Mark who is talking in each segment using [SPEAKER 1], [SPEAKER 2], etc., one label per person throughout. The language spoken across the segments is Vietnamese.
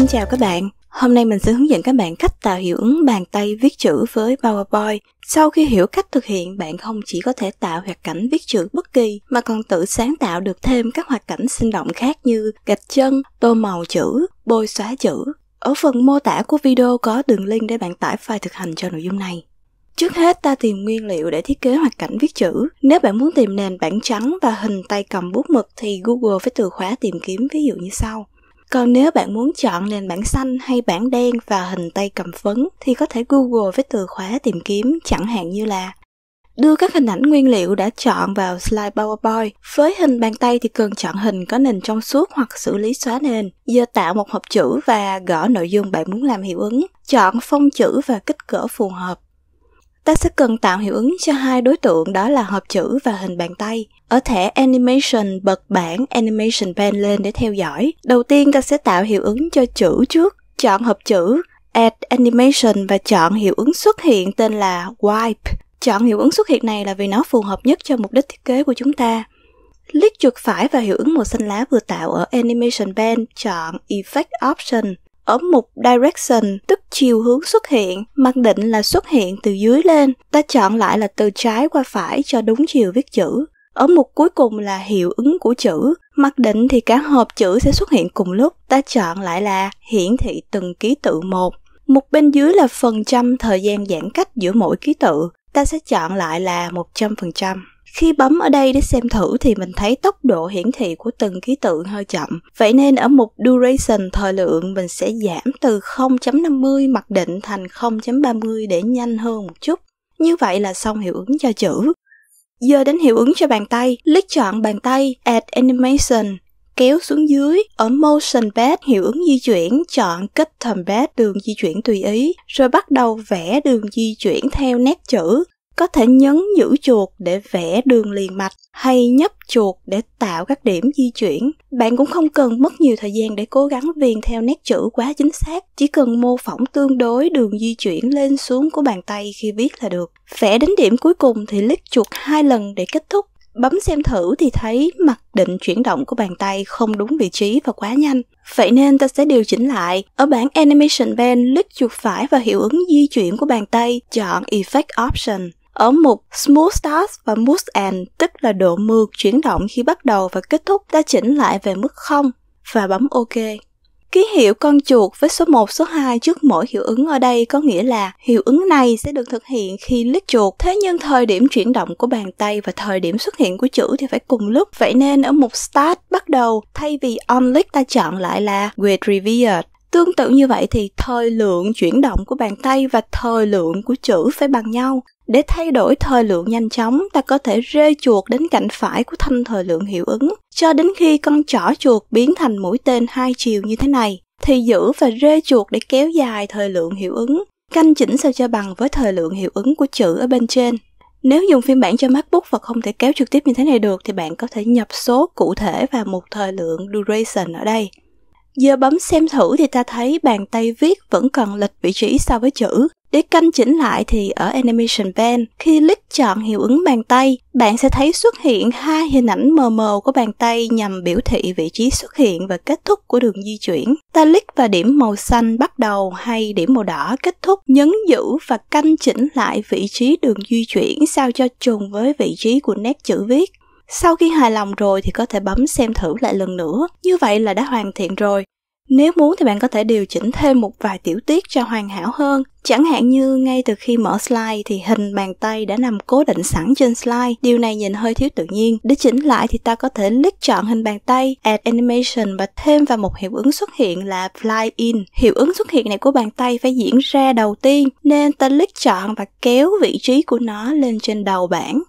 [SPEAKER 1] Xin chào các bạn, Hôm nay mình sẽ hướng dẫn các bạn cách tạo hiệu ứng bàn tay viết chữ với PowerPoint. Sau khi hiểu cách thực hiện, bạn không chỉ có thể tạo hoạt cảnh viết chữ bất kỳ mà còn tự sáng tạo được thêm các hoạt cảnh sinh động khác như gạch chân, tô màu chữ, bôi xóa chữ. Ở phần mô tả của video có đường link để bạn tải file thực hành cho nội dung này. Trước hết ta tìm nguyên liệu để thiết kế hoạt cảnh viết chữ. Nếu bạn muốn tìm nền bảng trắng và hình tay cầm bút mực thì Google với từ khóa tìm kiếm ví dụ như sau. Còn nếu bạn muốn chọn nền bảng xanh hay bảng đen và hình tay cầm phấn thì có thể Google với từ khóa tìm kiếm chẳng hạn như là Đưa các hình ảnh nguyên liệu đã chọn vào slide PowerPoint. Với hình bàn tay thì cần chọn hình có nền trong suốt hoặc xử lý xóa nền. Giờ tạo một hộp chữ và gõ nội dung bạn muốn làm hiệu ứng. Chọn phông chữ và kích cỡ phù hợp ta sẽ cần tạo hiệu ứng cho hai đối tượng đó là hộp chữ và hình bàn tay. Ở thẻ Animation bật bảng Animation Pen lên để theo dõi. Đầu tiên ta sẽ tạo hiệu ứng cho chữ trước, chọn hộp chữ, Add Animation và chọn hiệu ứng xuất hiện tên là Wipe. Chọn hiệu ứng xuất hiện này là vì nó phù hợp nhất cho mục đích thiết kế của chúng ta. Click chuột phải vào hiệu ứng màu xanh lá vừa tạo ở Animation Pen, chọn Effect Option, ở mục direction tức chiều hướng xuất hiện mặc định là xuất hiện từ dưới lên ta chọn lại là từ trái qua phải cho đúng chiều viết chữ ở mục cuối cùng là hiệu ứng của chữ mặc định thì cả hộp chữ sẽ xuất hiện cùng lúc ta chọn lại là hiển thị từng ký tự một mục bên dưới là phần trăm thời gian giãn cách giữa mỗi ký tự ta sẽ chọn lại là 100%. Khi bấm ở đây để xem thử thì mình thấy tốc độ hiển thị của từng ký tự hơi chậm. Vậy nên ở mục Duration thời lượng mình sẽ giảm từ 0.50 mặc định thành 0.30 để nhanh hơn một chút. Như vậy là xong hiệu ứng cho chữ. Giờ đến hiệu ứng cho bàn tay, click chọn bàn tay Add Animation kéo xuống dưới. Ở motion bed, hiệu ứng di chuyển, chọn custom bed đường di chuyển tùy ý, rồi bắt đầu vẽ đường di chuyển theo nét chữ. Có thể nhấn giữ chuột để vẽ đường liền mạch hay nhấp chuột để tạo các điểm di chuyển. Bạn cũng không cần mất nhiều thời gian để cố gắng viền theo nét chữ quá chính xác, chỉ cần mô phỏng tương đối đường di chuyển lên xuống của bàn tay khi viết là được. Vẽ đến điểm cuối cùng thì lick chuột hai lần để kết thúc Bấm xem thử thì thấy mặc định chuyển động của bàn tay không đúng vị trí và quá nhanh. Vậy nên ta sẽ điều chỉnh lại. Ở bảng Animation Band, click chuột phải và hiệu ứng di chuyển của bàn tay, chọn Effect Option. Ở mục Smooth Start và Smooth End, tức là độ mượt chuyển động khi bắt đầu và kết thúc, ta chỉnh lại về mức 0 và bấm OK. Ký hiệu con chuột với số 1, số 2 trước mỗi hiệu ứng ở đây có nghĩa là hiệu ứng này sẽ được thực hiện khi lít chuột. Thế nhưng thời điểm chuyển động của bàn tay và thời điểm xuất hiện của chữ thì phải cùng lúc. Vậy nên ở mục Start bắt đầu, thay vì On Lick ta chọn lại là with Revered. Tương tự như vậy thì thời lượng chuyển động của bàn tay và thời lượng của chữ phải bằng nhau. Để thay đổi thời lượng nhanh chóng, ta có thể rê chuột đến cạnh phải của thanh thời lượng hiệu ứng, cho đến khi con trỏ chuột biến thành mũi tên hai chiều như thế này, thì giữ và rê chuột để kéo dài thời lượng hiệu ứng, canh chỉnh sao cho bằng với thời lượng hiệu ứng của chữ ở bên trên. Nếu dùng phiên bản cho MacBook và không thể kéo trực tiếp như thế này được thì bạn có thể nhập số cụ thể và một thời lượng duration ở đây. Giờ bấm xem thử thì ta thấy bàn tay viết vẫn còn lệch vị trí so với chữ, để canh chỉnh lại thì ở Animation Pen, khi click chọn hiệu ứng bàn tay, bạn sẽ thấy xuất hiện hai hình ảnh mờ mờ của bàn tay nhằm biểu thị vị trí xuất hiện và kết thúc của đường di chuyển. Ta click vào điểm màu xanh bắt đầu hay điểm màu đỏ kết thúc, nhấn giữ và canh chỉnh lại vị trí đường di chuyển sao cho trùng với vị trí của nét chữ viết. Sau khi hài lòng rồi thì có thể bấm xem thử lại lần nữa. Như vậy là đã hoàn thiện rồi. Nếu muốn thì bạn có thể điều chỉnh thêm một vài tiểu tiết cho hoàn hảo hơn. Chẳng hạn như ngay từ khi mở slide thì hình bàn tay đã nằm cố định sẵn trên slide. Điều này nhìn hơi thiếu tự nhiên. Để chỉnh lại thì ta có thể click chọn hình bàn tay, add animation và thêm vào một hiệu ứng xuất hiện là fly in. Hiệu ứng xuất hiện này của bàn tay phải diễn ra đầu tiên nên ta click chọn và kéo vị trí của nó lên trên đầu bảng.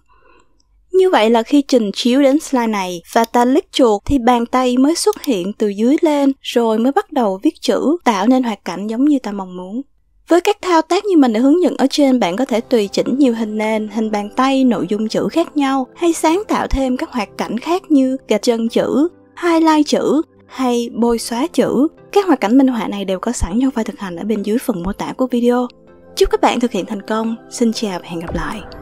[SPEAKER 1] Như vậy là khi trình chiếu đến slide này và ta lít chuột thì bàn tay mới xuất hiện từ dưới lên rồi mới bắt đầu viết chữ tạo nên hoạt cảnh giống như ta mong muốn. Với các thao tác như mình đã hướng dẫn ở trên, bạn có thể tùy chỉnh nhiều hình nền, hình bàn tay, nội dung chữ khác nhau hay sáng tạo thêm các hoạt cảnh khác như gạch chân chữ, highlight chữ hay bôi xóa chữ. Các hoạt cảnh minh họa này đều có sẵn trong file thực hành ở bên dưới phần mô tả của video. Chúc các bạn thực hiện thành công. Xin chào và hẹn gặp lại.